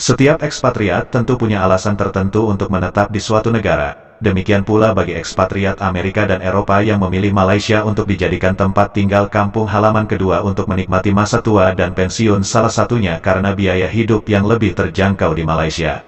Setiap ekspatriat tentu punya alasan tertentu untuk menetap di suatu negara, demikian pula bagi ekspatriat Amerika dan Eropa yang memilih Malaysia untuk dijadikan tempat tinggal kampung halaman kedua untuk menikmati masa tua dan pensiun salah satunya karena biaya hidup yang lebih terjangkau di Malaysia.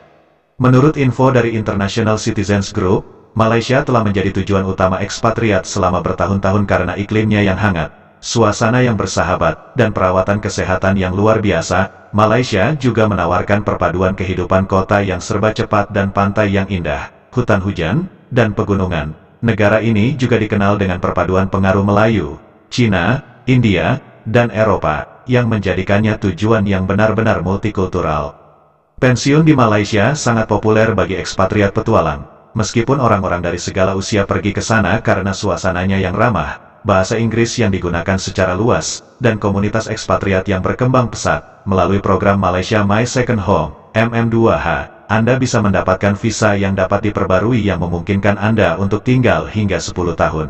Menurut info dari International Citizens Group, Malaysia telah menjadi tujuan utama ekspatriat selama bertahun-tahun karena iklimnya yang hangat, suasana yang bersahabat, dan perawatan kesehatan yang luar biasa, Malaysia juga menawarkan perpaduan kehidupan kota yang serba cepat dan pantai yang indah, hutan hujan, dan pegunungan. Negara ini juga dikenal dengan perpaduan pengaruh Melayu, Cina, India, dan Eropa, yang menjadikannya tujuan yang benar-benar multikultural. Pensiun di Malaysia sangat populer bagi ekspatriat petualang, meskipun orang-orang dari segala usia pergi ke sana karena suasananya yang ramah, bahasa Inggris yang digunakan secara luas, dan komunitas ekspatriat yang berkembang pesat, melalui program Malaysia My Second Home, MM2H. Anda bisa mendapatkan visa yang dapat diperbarui yang memungkinkan Anda untuk tinggal hingga 10 tahun.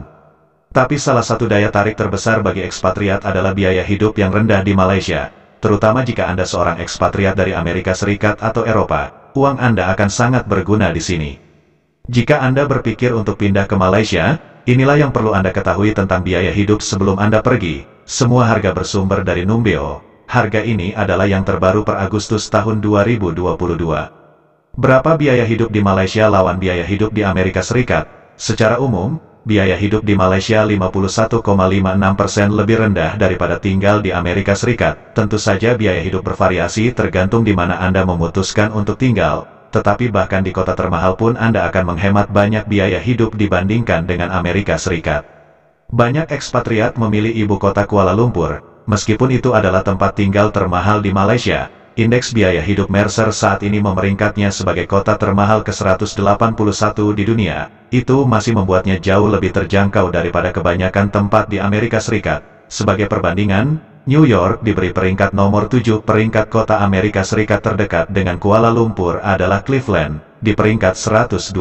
Tapi salah satu daya tarik terbesar bagi ekspatriat adalah biaya hidup yang rendah di Malaysia, terutama jika Anda seorang ekspatriat dari Amerika Serikat atau Eropa, uang Anda akan sangat berguna di sini. Jika Anda berpikir untuk pindah ke Malaysia, Inilah yang perlu Anda ketahui tentang biaya hidup sebelum Anda pergi. Semua harga bersumber dari Numbeo. Harga ini adalah yang terbaru per Agustus tahun 2022. Berapa biaya hidup di Malaysia lawan biaya hidup di Amerika Serikat? Secara umum, biaya hidup di Malaysia 51,56% lebih rendah daripada tinggal di Amerika Serikat. Tentu saja biaya hidup bervariasi tergantung di mana Anda memutuskan untuk tinggal, tetapi bahkan di kota termahal pun Anda akan menghemat banyak biaya hidup dibandingkan dengan Amerika Serikat. Banyak ekspatriat memilih ibu kota Kuala Lumpur, meskipun itu adalah tempat tinggal termahal di Malaysia, Indeks biaya hidup Mercer saat ini memeringkatnya sebagai kota termahal ke-181 di dunia. Itu masih membuatnya jauh lebih terjangkau daripada kebanyakan tempat di Amerika Serikat. Sebagai perbandingan, New York diberi peringkat nomor 7 peringkat kota Amerika Serikat terdekat dengan Kuala Lumpur adalah Cleveland, di peringkat 112.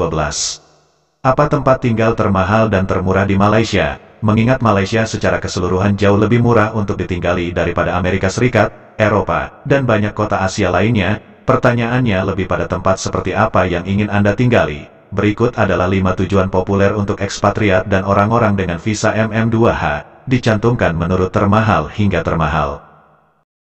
Apa tempat tinggal termahal dan termurah di Malaysia? Mengingat Malaysia secara keseluruhan jauh lebih murah untuk ditinggali daripada Amerika Serikat, Eropa, dan banyak kota Asia lainnya, pertanyaannya lebih pada tempat seperti apa yang ingin Anda tinggali. Berikut adalah 5 tujuan populer untuk ekspatriat dan orang-orang dengan visa MM2H dicantumkan menurut termahal hingga termahal.